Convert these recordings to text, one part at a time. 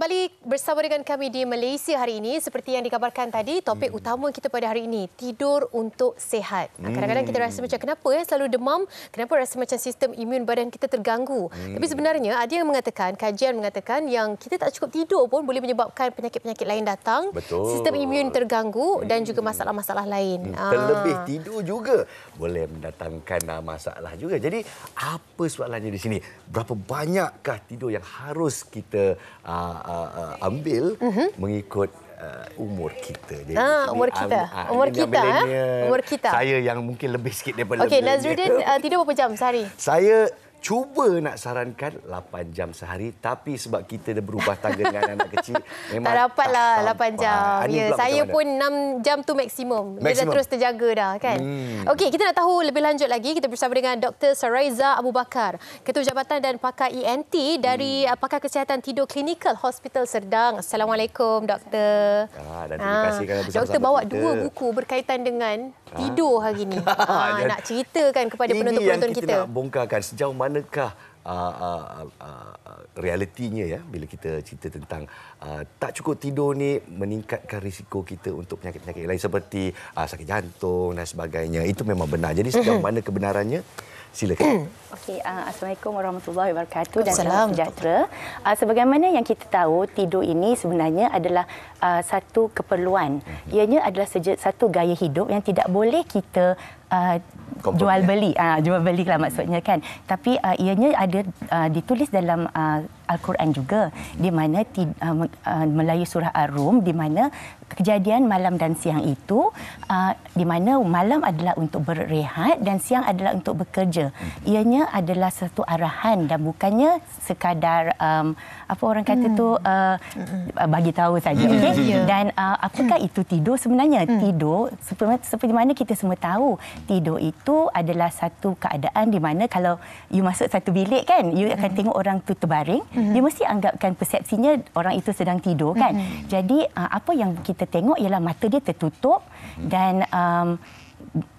kembali bersama dengan kami di Malaysia hari ini seperti yang dikabarkan tadi topik hmm. utama kita pada hari ini tidur untuk sehat. Hmm. Kadang-kadang kita rasa macam kenapa ya selalu demam? Kenapa rasa macam sistem imun badan kita terganggu? Hmm. Tapi sebenarnya ada yang mengatakan kajian mengatakan yang kita tak cukup tidur pun boleh menyebabkan penyakit-penyakit lain datang. Betul. Sistem imun terganggu hmm. dan juga hmm. masalah-masalah lain. Hmm. Ah. Terlebih Aa. tidur juga boleh mendatangkan ah, masalah juga. Jadi apa soalannya di sini? Berapa banyakkah tidur yang harus kita uh, Uh, uh, ambil uh-huh. mengikut uh, umur kita. Jadi ah, umur kita. Um, uh, umur kita. Eh? Umur kita. Saya yang mungkin lebih sikit daripada Okey, Nazruddin uh, tidur berapa jam sehari? Saya cuba nak sarankan 8 jam sehari tapi sebab kita dah berubah tangga dengan anak kecil memang tak dapatlah 8 jam. Ya saya pun 6 jam tu maksimum. maksimum. Dia dah terus terjaga dah kan. Hmm. Okey kita nak tahu lebih lanjut lagi kita bersama dengan Dr Saraiza Abu Bakar, Ketua Jabatan dan Pakar ENT dari hmm. Uh, Pakar Kesihatan Tidur Clinical Hospital Serdang. Assalamualaikum doktor. Ah dan terima kasih kerana bersama. Doktor bawa kita. dua buku berkaitan dengan ah. tidur hari ini. ah, nak ceritakan kepada penonton-penonton kita. Ini yang kita, kita nak bongkarkan sejauh mana manakah uh, uh, uh, realitinya ya bila kita cerita tentang uh, tak cukup tidur ni meningkatkan risiko kita untuk penyakit-penyakit lain seperti uh, sakit jantung dan sebagainya. Itu memang benar. Jadi sejauh mana kebenarannya? Silakan. Mm. Okey, uh, assalamualaikum warahmatullahi wabarakatuh dan salam sejahtera. Uh, sebagaimana yang kita tahu, tidur ini sebenarnya adalah uh, satu keperluan. Mm-hmm. Ianya adalah satu gaya hidup yang tidak boleh kita uh, Confirm jual eh? beli ah jual beli lah maksudnya kan tapi uh, ianya ada uh, ditulis dalam uh, Al-Quran juga di mana uh, uh, Melayu surah Ar-Rum di mana kejadian malam dan siang itu uh, di mana malam adalah untuk berehat dan siang adalah untuk bekerja ianya adalah satu arahan dan bukannya sekadar um, apa orang kata hmm. tu uh, hmm. bagi tahu saja hmm. okay? yeah. dan uh, apakah hmm. itu tidur sebenarnya hmm. tidur seperti, seperti mana kita semua tahu tidur itu adalah satu keadaan di mana kalau you masuk satu bilik kan you akan hmm. tengok orang tu terbaring hmm hmm dia mesti anggapkan persepsinya orang itu sedang tidur kan mm-hmm. jadi uh, apa yang kita tengok ialah mata dia tertutup mm-hmm. dan um,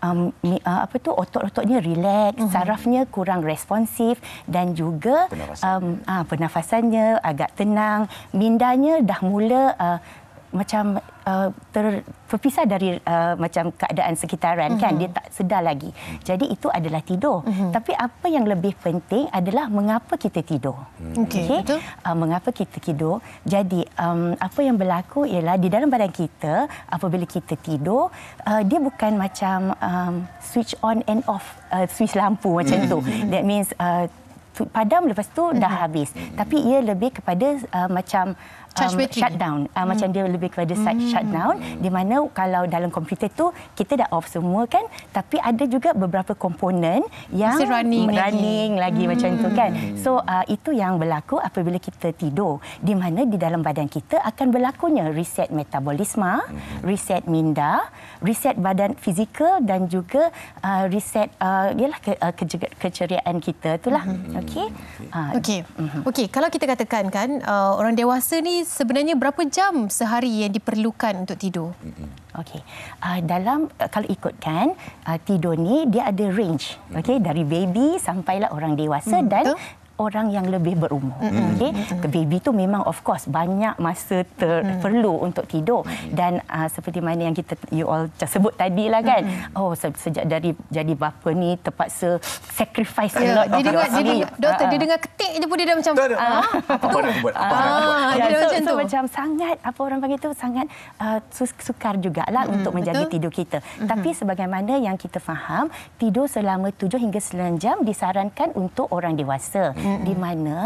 um uh, apa tu otot-ototnya relax uh-huh. sarafnya kurang responsif dan juga pernafasan. um uh, pernafasannya agak tenang mindanya dah mula uh, macam uh, ter, terpisah dari uh, macam keadaan sekitaran uh-huh. kan dia mhm. tak sedar lagi jadi itu adalah tidur uh-huh. tapi apa yang lebih penting adalah mengapa kita tidur hmm. okey okay. uh, mengapa kita tidur jadi um, apa yang berlaku ialah di dalam badan kita apabila kita tidur uh, dia bukan macam um, switch on and off uh, switch lampu hmm. macam uh-huh. tu hmm. that means uh, padam lepas tu uh-huh. dah habis uh-huh. tapi ia lebih kepada uh, macam um, shutdown. Uh, hmm. Macam dia lebih kepada site hmm. shutdown. Di mana kalau dalam komputer tu kita dah off semua kan. Tapi ada juga beberapa komponen yang Masih running, running lagi, lagi hmm. macam tu hmm. kan. So uh, itu yang berlaku apabila kita tidur. Di mana di dalam badan kita akan berlakunya reset metabolisme, hmm. reset minda, reset badan fizikal dan juga uh, reset uh, ke, uh, ke, keceriaan kita itulah. Hmm. Okey. Ah, Okey. Mhm. Okay. Kalau kita katakan kan uh, orang dewasa ni sebenarnya berapa jam sehari yang diperlukan untuk tidur? Okey. Uh, dalam eh, kalau ikutkan uh, tidur ni dia ada range. Okey, dari baby sampailah orang dewasa hmm, dan orang yang lebih berumur. Mm-hmm. Okay, mm-hmm. baby tu memang of course banyak masa ter- mm-hmm. perlu untuk tidur dan uh, seperti mana yang kita you all just sebut tadi lah kan. Mm-hmm. Oh se- sejak dari jadi bapa ni terpaksa sacrifice yeah. a ya, lot. Jadi dengar, jadi doktor dia ah, ah. dengar ketik je pun dia dah macam apa nak buat apa nak buat. Jadi ya, macam macam sangat apa orang panggil tu sangat sukar lah untuk menjaga tidur kita. Tapi sebagaimana yang kita faham tidur selama tujuh hingga sembilan jam disarankan untuk orang dewasa. Hmm hmm di mana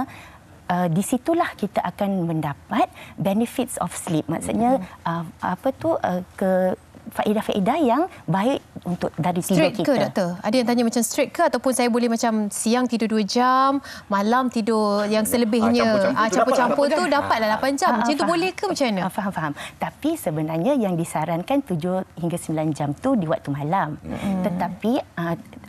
uh, di situlah kita akan mendapat benefits of sleep maksudnya mm-hmm. uh, apa tu uh, ke faedah-faedah yang baik untuk dari tidur kita. Straight ke doktor? Ada yang tanya macam strict ke ataupun saya boleh macam siang tidur 2 jam, malam tidur yang selebihnya. Ah, campur-campur ah, tu dapatlah 8 jam. Lah, ah, macam tu boleh ke macam mana? Faham, faham. Tapi sebenarnya yang disarankan 7 hingga 9 jam tu di waktu malam. Hmm. Tetapi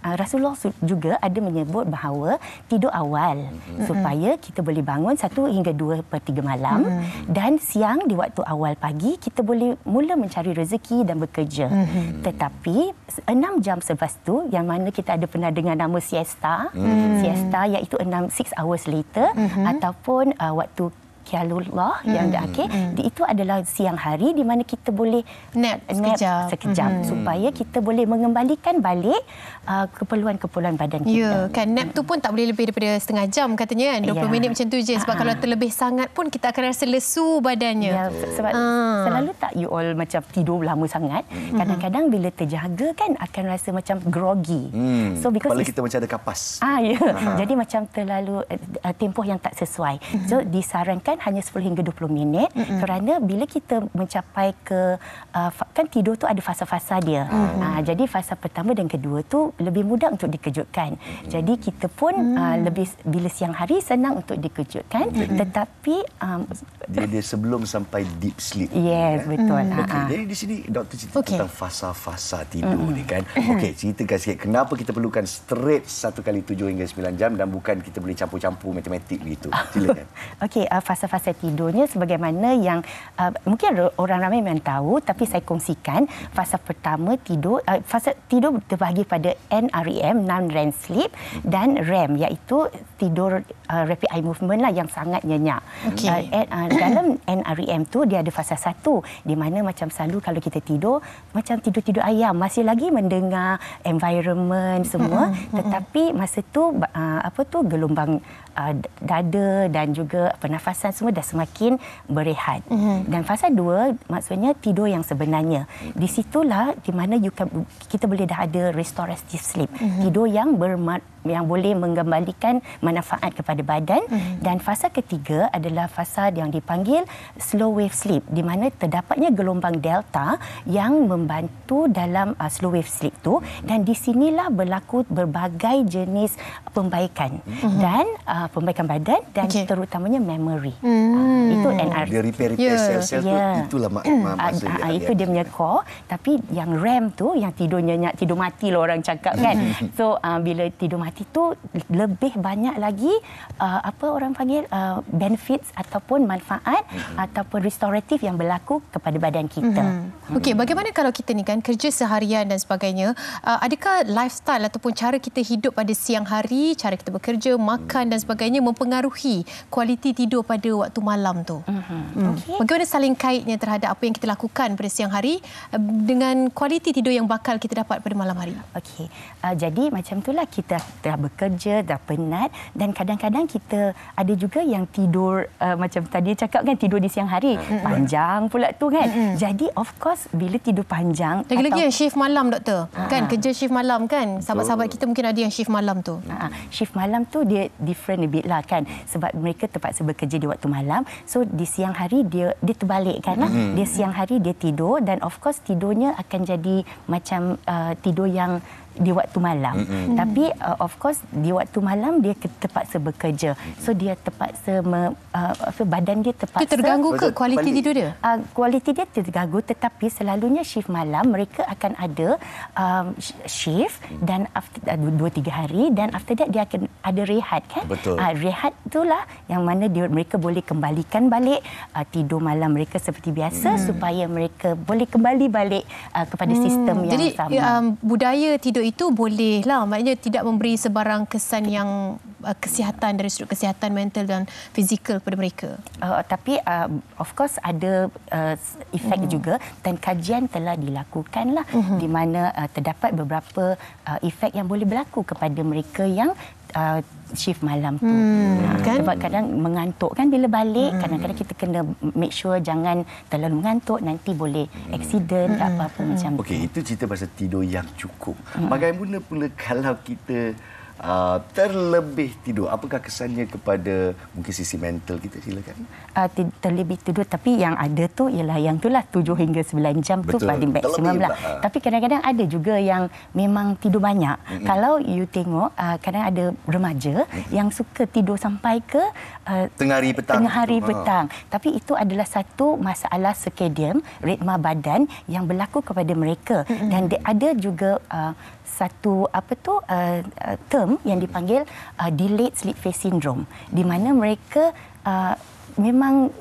Rasulullah juga ada menyebut bahawa tidur awal hmm. supaya kita boleh bangun 1 hingga 2 per 3 malam hmm. dan siang di waktu awal pagi kita boleh mula mencari rezeki dan bekerja. Hmm. hmm. Tetapi enam jam selepas tu yang mana kita ada pernah dengar nama siesta hmm. siesta iaitu enam six hours later hmm. ataupun uh, waktu Kialullah hmm. yang okay, akhir itu adalah siang hari di mana kita boleh nap, nap sekejap, sekejap hmm. supaya kita boleh mengembalikan balik uh, keperluan-keperluan uh, badan ya, kita. Ya, kan nap hmm. tu pun tak boleh lebih daripada setengah jam katanya kan 20 ya. minit macam tu je sebab Aa. Ah, kalau ah. terlebih sangat pun kita akan rasa lesu badannya. Ya, sebab Aa. Ah. selalu tak you all macam tidur lama sangat. Hmm. Kadang-kadang hmm. bila terjaga kan akan rasa macam grogi. Hmm. So because kita macam ada kapas. Ah ya. Aha. Jadi macam terlalu uh, tempoh yang tak sesuai. Hmm. So disarankan kan hanya 10 hingga 20 minit mm-hmm. kerana bila kita mencapai ke uh, kan tidur tu ada fasa-fasa dia. Mm-hmm. Uh, jadi fasa pertama dan kedua tu lebih mudah untuk dikejutkan. Mm-hmm. Jadi kita pun mm-hmm. uh, lebih bila siang hari senang untuk dikejutkan mm-hmm. tetapi um, dia, dia sebelum sampai deep sleep. Yes, kan? betul. Mm-hmm. Okay, ah, ah. jadi di sini doktor cerita okay. tentang fasa-fasa tidur mm-hmm. ni kan. Okey, ceritakan sikit kenapa kita perlukan straight satu kali tujuh hingga sembilan jam dan bukan kita boleh campur-campur matematik begitu. Silakan. Okey, uh, fasa fasa tidurnya sebagaimana yang uh, mungkin orang ramai memang tahu tapi saya kongsikan fasa pertama tidur uh, fasa tidur terbahagi pada NREM non REM sleep dan REM iaitu tidur uh, rapid eye movement lah yang sangat nyenyak. Okay. Uh, and, uh, dalam NREM tu dia ada fasa satu di mana macam selalu kalau kita tidur macam tidur-tidur ayam masih lagi mendengar environment semua tetapi masa tu uh, apa tu gelombang uh, dada dan juga pernafasan semua dah semakin berehat. Mm-hmm. Dan fasa dua maksudnya tidur yang sebenarnya. Di situlah di mana you can, kita boleh dah ada restorative sleep. Mm-hmm. Tidur yang bermakna yang boleh mengembalikan manfaat kepada badan mm-hmm. dan fasa ketiga adalah fasa yang dipanggil slow wave sleep di mana terdapatnya gelombang delta yang membantu dalam uh, slow wave sleep tu dan di sinilah berlaku berbagai jenis pembaikan mm-hmm. dan uh, pembaikan badan dan okay. terutamanya memory mm-hmm. uh, hmm. itu NRT dia repair repair yeah. sel-sel yeah. itulah mak- hmm. ah, maksudnya uh, uh, itu dia punya core tapi yang REM tu yang tidurnya nyenyak tidur mati lah orang cakap kan hmm. so uh, bila tidur mati seperti itu lebih banyak lagi uh, apa orang panggil uh, benefits ataupun manfaat mm-hmm. ataupun restoratif yang berlaku kepada badan kita. Mm-hmm. Okey, hmm. bagaimana kalau kita ni kan kerja seharian dan sebagainya, uh, adakah lifestyle ataupun cara kita hidup pada siang hari, cara kita bekerja, makan dan sebagainya mempengaruhi kualiti tidur pada waktu malam tu? Mm-hmm. Okay. Bagaimana saling kaitnya terhadap apa yang kita lakukan pada siang hari uh, dengan kualiti tidur yang bakal kita dapat pada malam hari? Okey. Uh, jadi macam itulah kita Dah bekerja, dah penat dan kadang-kadang kita ada juga yang tidur uh, macam tadi cakap kan tidur di siang hari mm-hmm. panjang pula tu kan. Mm-hmm. Jadi of course bila tidur panjang lagi-lagi atau... shift malam doktor. Aa. Ah. Kan kerja shift malam kan. Sahabat-sahabat kita mungkin ada yang shift malam tu. Aa. Ah, ah. Shift malam tu dia different a bit lah kan sebab mereka terpaksa bekerja di waktu malam. So di siang hari dia dia terbalik kan. Mm-hmm. Dia siang hari dia tidur dan of course tidurnya akan jadi macam uh, tidur yang di waktu malam. Mm-hmm. Tapi uh, of course di waktu malam dia terpaksa bekerja. So dia terpaksa me, uh, badan dia terpaksa dia terganggu ke kualiti tidur dia? Uh, kualiti dia terganggu tetapi selalunya shift malam mereka akan ada um, shift mm. dan after 2 uh, hari dan after that dia akan ada rehat kan? Betul. Uh, rehat itulah yang mana dia, mereka boleh kembalikan balik uh, tidur malam mereka seperti biasa mm. supaya mereka boleh kembali balik uh, kepada sistem hmm. yang Jadi, sama. Jadi um, budaya tidur itu boleh lah maknanya tidak memberi sebarang kesan yang uh, kesihatan dari sudut kesihatan mental dan fizikal kepada mereka. Uh, tapi uh, of course ada uh, efek mm. Mm-hmm. juga dan kajian telah dilakukan lah mm-hmm. di mana uh, terdapat beberapa uh, efek yang boleh berlaku kepada mereka yang uh, shift malam tu hmm, ha, kan? sebab kadang mengantuk kan bila balik hmm. kadang-kadang kita kena make sure jangan terlalu mengantuk nanti boleh hmm. accident hmm. tak apa-apa hmm. macam okay, tu itu cerita pasal tidur yang cukup hmm. bagaimana pula kalau kita Ah, terlebih tidur. Apakah kesannya kepada mungkin sisi mental kita silakan? Uh, ah, terlebih tidur tapi yang ada tu ialah yang tu lah 7 hingga 9 jam Betul. tu paling maksimum lah. Ha. Tapi kadang-kadang ada juga yang memang tidur banyak. Mm-hmm. Kalau you tengok uh, kadang ada remaja mm-hmm. yang suka tidur sampai ke uh, tengah hari petang. Tengah hari itu. petang. Ha. Tapi itu adalah satu masalah circadian ritma badan yang berlaku kepada mereka mm-hmm. dan ada juga uh, satu apa tu uh, uh, term yang dipanggil uh, delayed sleep phase syndrome di mana mereka uh, memang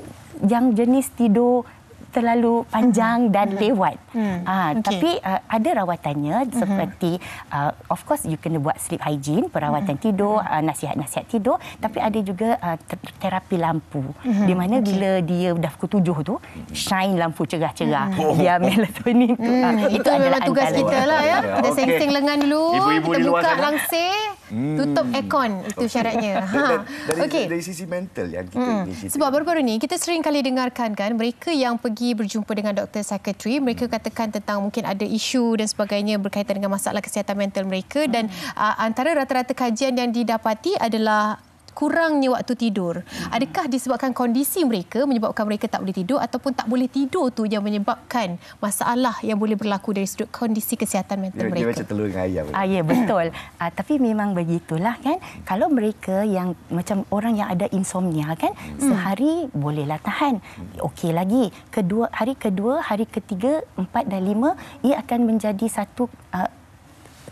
yang jenis tidur terlalu mm-hmm. panjang mm-hmm. dan lewat. Mm. Ah, okay. Tapi uh, ada rawatannya mm-hmm. seperti uh, of course you kena buat sleep hygiene, perawatan mm-hmm. tidur, uh, nasihat-nasihat tidur. Tapi ada juga uh, terapi lampu. Mm-hmm. Di mana okay. bila dia dah pukul tujuh tu, mm-hmm. shine lampu cerah-cerah. Oh. Lah mm. Dia melatonin. Mm. Tu, uh, itu, itu adalah tugas kita lah ya. Kita okay. seng lengan dulu, Ibu-ibu kita buka langsir. Hmm. Tutup aircon itu okay. syaratnya. Ha. dari, okay. dari sisi mental yang kita hmm. ini. Sebab baru-baru ni kita sering kali dengarkan kan mereka yang pergi berjumpa dengan doktor psikiatri mereka hmm. katakan tentang mungkin ada isu dan sebagainya berkaitan dengan masalah kesihatan mental mereka hmm. dan uh, antara rata-rata kajian yang didapati adalah kurangnya waktu tidur. Hmm. Adakah disebabkan kondisi mereka menyebabkan mereka tak boleh tidur ataupun tak boleh tidur tu yang menyebabkan masalah yang boleh berlaku dari sudut kondisi kesihatan mental dia, mereka. Dia macam telur dengan ayam. Ah, ya, betul. ah, tapi memang begitulah kan. Kalau mereka yang macam orang yang ada insomnia kan, hmm. sehari bolehlah tahan. Hmm. Okey lagi. Kedua hari kedua, hari ketiga, empat dan lima ia akan menjadi satu uh,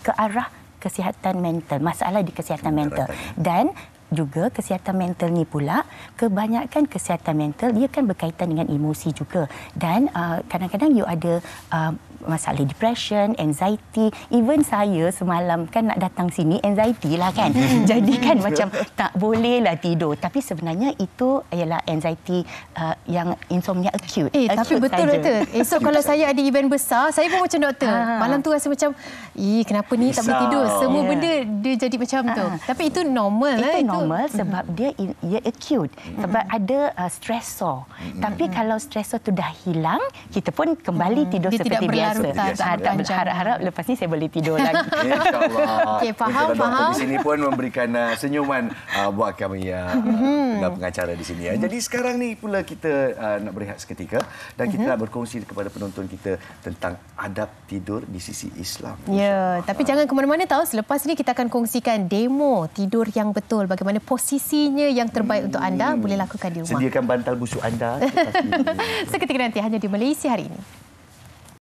ke arah kesihatan mental, masalah di kesihatan mental. Dan juga kesihatan mental ni pula kebanyakan kesihatan mental dia kan berkaitan dengan emosi juga dan uh, kadang-kadang uh, you ada uh, masalah depression, anxiety, even saya semalam kan nak datang sini anxiety lah kan. Jadi kan macam tak boleh lah tidur. Tapi sebenarnya itu ialah anxiety uh, yang insomnia acute. Eh acute tapi betul doktor. Esok kalau saya ada event besar, saya pun macam doktor. Ha. Malam tu rasa macam kenapa ni tak boleh tidur semua yeah. benda dia jadi macam uh tu ah. tapi itu normal lah, itu lah, normal itu. sebab dia ia acute hmm. sebab ada uh, stressor hmm. tapi hmm. kalau stressor tu dah hilang kita pun kembali uh tidur dia seperti tidak biasa tidak berlarutan tak berharap harap lepas ni saya boleh tidur lagi insyaallah okey faham faham di sini pun memberikan uh, senyuman uh, buat kami ya uh, pengacara di sini ya. jadi sekarang ni pula kita uh, nak berehat seketika dan kita uh -huh. nak berkongsi kepada penonton kita tentang adab tidur di sisi Islam ya. Ya, tapi jangan ke mana-mana tahu selepas ini kita akan kongsikan demo tidur yang betul bagaimana posisinya yang terbaik hmm. untuk anda hmm. boleh lakukan di rumah. Sediakan bantal busuk anda. Seketika nanti hanya di Malaysia hari ini.